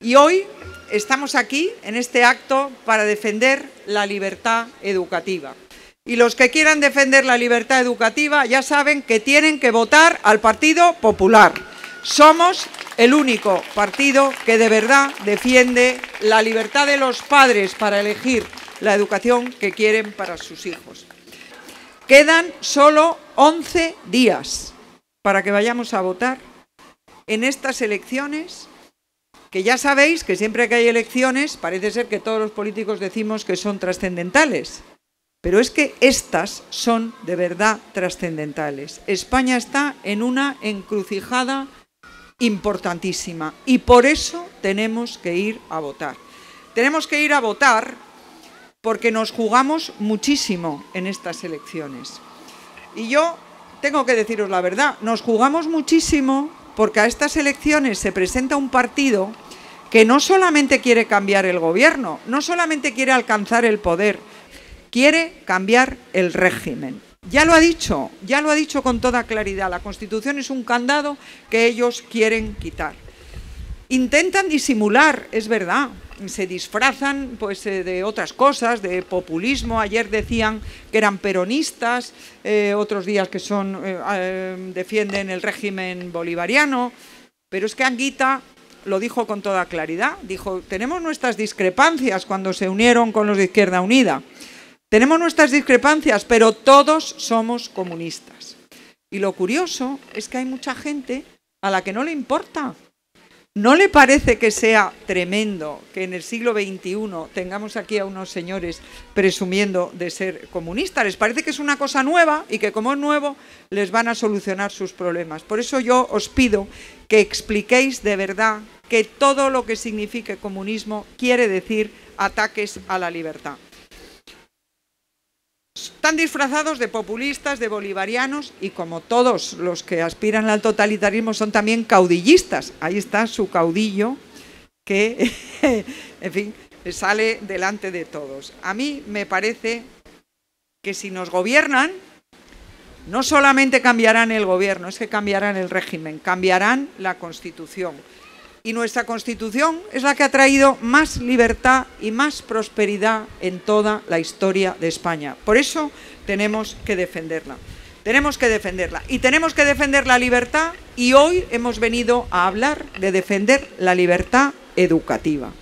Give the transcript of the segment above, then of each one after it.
Y hoy estamos aquí en este acto para defender la libertad educativa. Y los que quieran defender la libertad educativa ya saben que tienen que votar al Partido Popular. Somos el único partido que de verdad defiende la libertad de los padres para elegir la educación que quieren para sus hijos. Quedan solo 11 días para que vayamos a votar en estas elecciones que ya sabéis que siempre que hay elecciones parece ser que todos los políticos decimos que son trascendentales, pero es que estas son de verdad trascendentales. España está en una encrucijada importantísima y por eso tenemos que ir a votar. Tenemos que ir a votar porque nos jugamos muchísimo en estas elecciones. Y yo tengo que deciros la verdad, nos jugamos muchísimo porque a estas elecciones se presenta un partido que no solamente quiere cambiar el gobierno, no solamente quiere alcanzar el poder, quiere cambiar el régimen. Ya lo ha dicho, ya lo ha dicho con toda claridad, la Constitución es un candado que ellos quieren quitar. Intentan disimular, es verdad, se disfrazan pues, eh, de otras cosas, de populismo. Ayer decían que eran peronistas, eh, otros días que son eh, ah, em, defienden el régimen bolivariano. Pero es que Anguita lo dijo con toda claridad. Dijo, tenemos nuestras discrepancias cuando se unieron con los de Izquierda Unida. Tenemos nuestras discrepancias, pero todos somos comunistas. Y lo curioso es que hay mucha gente a la que no le importa ¿No le parece que sea tremendo que en el siglo XXI tengamos aquí a unos señores presumiendo de ser comunistas? Les parece que es una cosa nueva y que como es nuevo les van a solucionar sus problemas. Por eso yo os pido que expliquéis de verdad que todo lo que signifique comunismo quiere decir ataques a la libertad. Están disfrazados de populistas, de bolivarianos y como todos los que aspiran al totalitarismo son también caudillistas. Ahí está su caudillo que, en fin, sale delante de todos. A mí me parece que si nos gobiernan, no solamente cambiarán el gobierno, es que cambiarán el régimen, cambiarán la constitución. Y nuestra Constitución es la que ha traído más libertad y más prosperidad en toda la historia de España. Por eso tenemos que defenderla. Tenemos que defenderla. Y tenemos que defender la libertad y hoy hemos venido a hablar de defender la libertad educativa.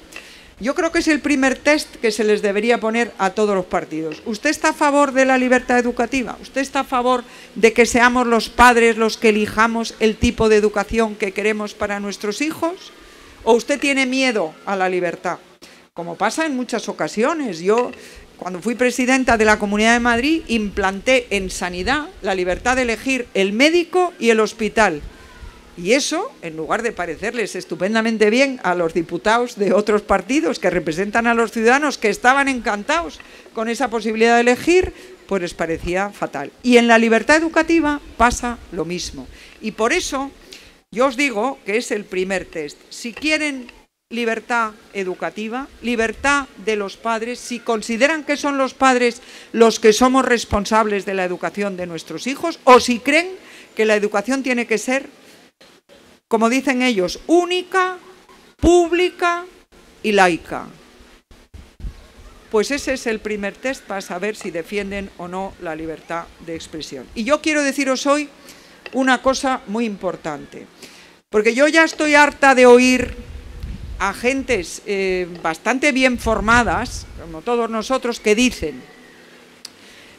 Yo creo que es el primer test que se les debería poner a todos los partidos. ¿Usted está a favor de la libertad educativa? ¿Usted está a favor de que seamos los padres los que elijamos el tipo de educación que queremos para nuestros hijos? ¿O usted tiene miedo a la libertad? Como pasa en muchas ocasiones. Yo, cuando fui presidenta de la Comunidad de Madrid, implanté en sanidad la libertad de elegir el médico y el hospital y eso, en lugar de parecerles estupendamente bien a los diputados de otros partidos que representan a los ciudadanos que estaban encantados con esa posibilidad de elegir, pues les parecía fatal. Y en la libertad educativa pasa lo mismo. Y por eso yo os digo que es el primer test. Si quieren libertad educativa, libertad de los padres, si consideran que son los padres los que somos responsables de la educación de nuestros hijos o si creen que la educación tiene que ser como dicen ellos, única, pública y laica. Pues ese es el primer test para saber si defienden o no la libertad de expresión. Y yo quiero deciros hoy una cosa muy importante, porque yo ya estoy harta de oír a gentes eh, bastante bien formadas, como todos nosotros, que dicen,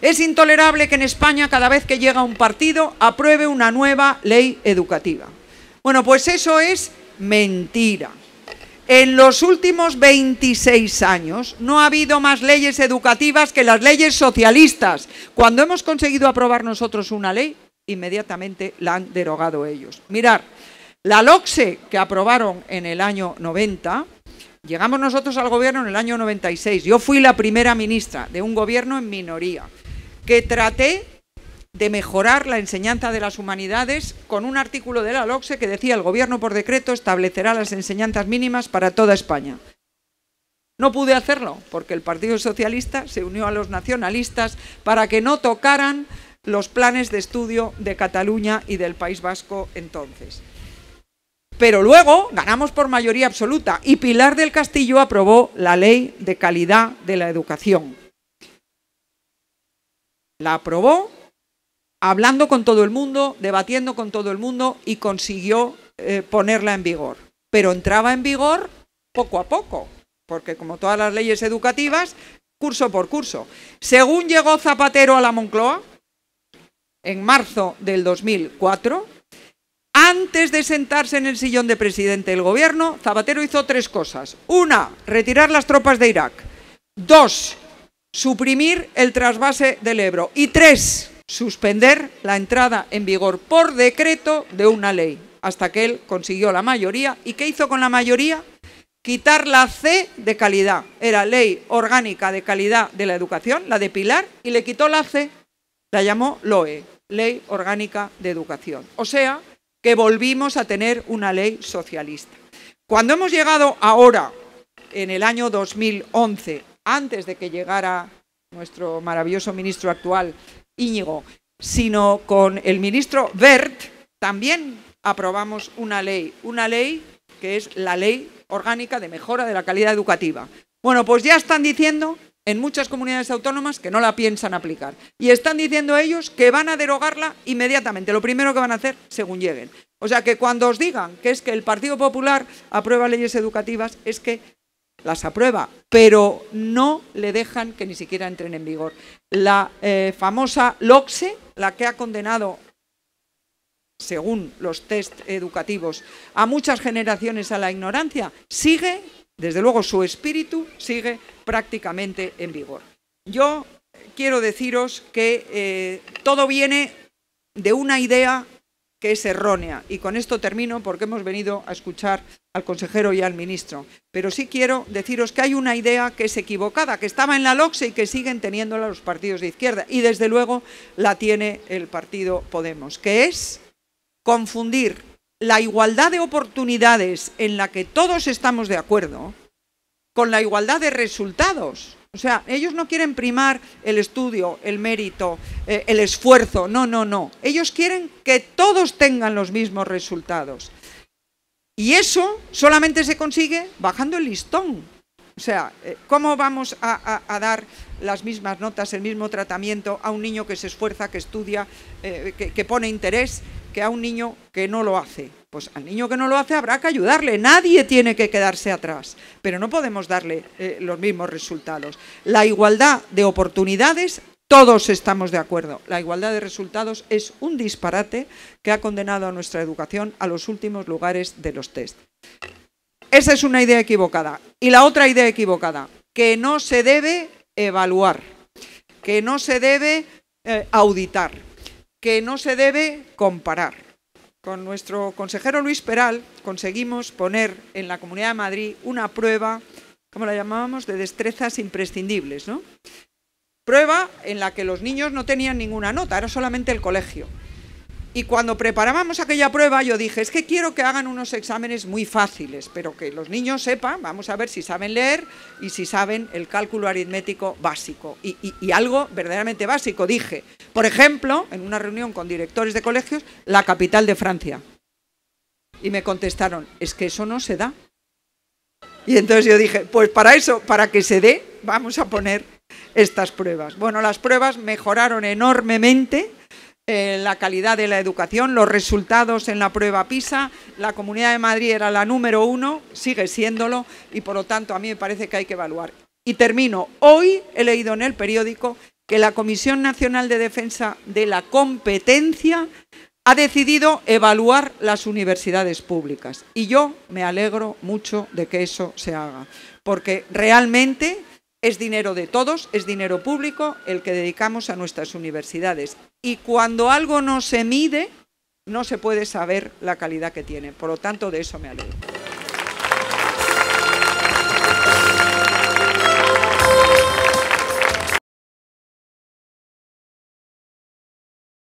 es intolerable que en España cada vez que llega un partido apruebe una nueva ley educativa. Bueno, pues eso es mentira. En los últimos 26 años no ha habido más leyes educativas que las leyes socialistas. Cuando hemos conseguido aprobar nosotros una ley, inmediatamente la han derogado ellos. Mirar, la LOCSE que aprobaron en el año 90, llegamos nosotros al gobierno en el año 96. Yo fui la primera ministra de un gobierno en minoría que traté de mejorar la enseñanza de las humanidades con un artículo de la LOCSE que decía el Gobierno por decreto establecerá las enseñanzas mínimas para toda España. No pude hacerlo porque el Partido Socialista se unió a los nacionalistas para que no tocaran los planes de estudio de Cataluña y del País Vasco entonces. Pero luego ganamos por mayoría absoluta y Pilar del Castillo aprobó la Ley de Calidad de la Educación. La aprobó hablando con todo el mundo, debatiendo con todo el mundo y consiguió eh, ponerla en vigor. Pero entraba en vigor poco a poco, porque como todas las leyes educativas, curso por curso. Según llegó Zapatero a la Moncloa, en marzo del 2004, antes de sentarse en el sillón de presidente del gobierno, Zapatero hizo tres cosas. Una, retirar las tropas de Irak. Dos, suprimir el trasvase del Ebro. Y tres, suspender la entrada en vigor por decreto de una ley, hasta que él consiguió la mayoría. ¿Y qué hizo con la mayoría? Quitar la C de calidad. Era ley orgánica de calidad de la educación, la de Pilar, y le quitó la C. La llamó LOE, Ley Orgánica de Educación. O sea, que volvimos a tener una ley socialista. Cuando hemos llegado ahora, en el año 2011, antes de que llegara nuestro maravilloso ministro actual, Íñigo, sino con el ministro Bert, también aprobamos una ley, una ley que es la ley orgánica de mejora de la calidad educativa. Bueno, pues ya están diciendo en muchas comunidades autónomas que no la piensan aplicar. Y están diciendo ellos que van a derogarla inmediatamente, lo primero que van a hacer según lleguen. O sea que cuando os digan que es que el Partido Popular aprueba leyes educativas, es que las aprueba, pero no le dejan que ni siquiera entren en vigor. La eh, famosa Loxe, la que ha condenado, según los test educativos, a muchas generaciones a la ignorancia, sigue, desde luego su espíritu sigue prácticamente en vigor. Yo quiero deciros que eh, todo viene de una idea que es errónea. Y con esto termino porque hemos venido a escuchar al consejero y al ministro. Pero sí quiero deciros que hay una idea que es equivocada, que estaba en la LOCSE y que siguen teniéndola los partidos de izquierda. Y desde luego la tiene el partido Podemos, que es confundir la igualdad de oportunidades en la que todos estamos de acuerdo con la igualdad de resultados. O sea, ellos no quieren primar el estudio, el mérito, eh, el esfuerzo. No, no, no. Ellos quieren que todos tengan los mismos resultados. Y eso solamente se consigue bajando el listón. O sea, eh, ¿cómo vamos a, dar las mismas notas, el mismo tratamiento a un niño que se esfuerza, que estudia, eh, que, pone interés, que a un niño que no lo hace? Pues al niño que no lo hace habrá que ayudarle, nadie tiene que quedarse atrás, pero no podemos darle eh, los mismos resultados. La igualdad de oportunidades todos estamos de acuerdo. La igualdad de resultados es un disparate que ha condenado a nuestra educación a los últimos lugares de los test. Esa es una idea equivocada. Y la otra idea equivocada, que no se debe evaluar, que no se debe eh, auditar, que no se debe comparar. Con nuestro consejero Luis Peral conseguimos poner en la Comunidad de Madrid una prueba, como la llamábamos, de destrezas imprescindibles, ¿no? Prueba en la que los niños no tenían ninguna nota, era solamente el colegio. Y cuando preparábamos aquella prueba yo dije, es que quiero que hagan unos exámenes muy fáciles, pero que los niños sepan, vamos a ver si saben leer y si saben el cálculo aritmético básico. Y, algo verdaderamente básico, dije. Por ejemplo, en una reunión con directores de colegios, la capital de Francia. Y me contestaron, es que eso no se da. Y entonces yo dije, pues para eso, para que se dé, vamos a poner estas pruebas. Bueno, las pruebas mejoraron enormemente eh, la calidad de la educación, los resultados en la prueba PISA. La Comunidad de Madrid era la número uno, sigue siéndolo, y por lo tanto a mí me parece que hay que evaluar. Y termino. Hoy he leído en el periódico que la Comisión Nacional de Defensa de la Competencia ha decidido evaluar las universidades públicas. Y yo me alegro mucho de que eso se haga, porque realmente es dinero de todos, es dinero público el que dedicamos a nuestras universidades. Y cuando algo no se mide, no se puede saber la calidad que tiene. Por lo tanto, de eso me alegro.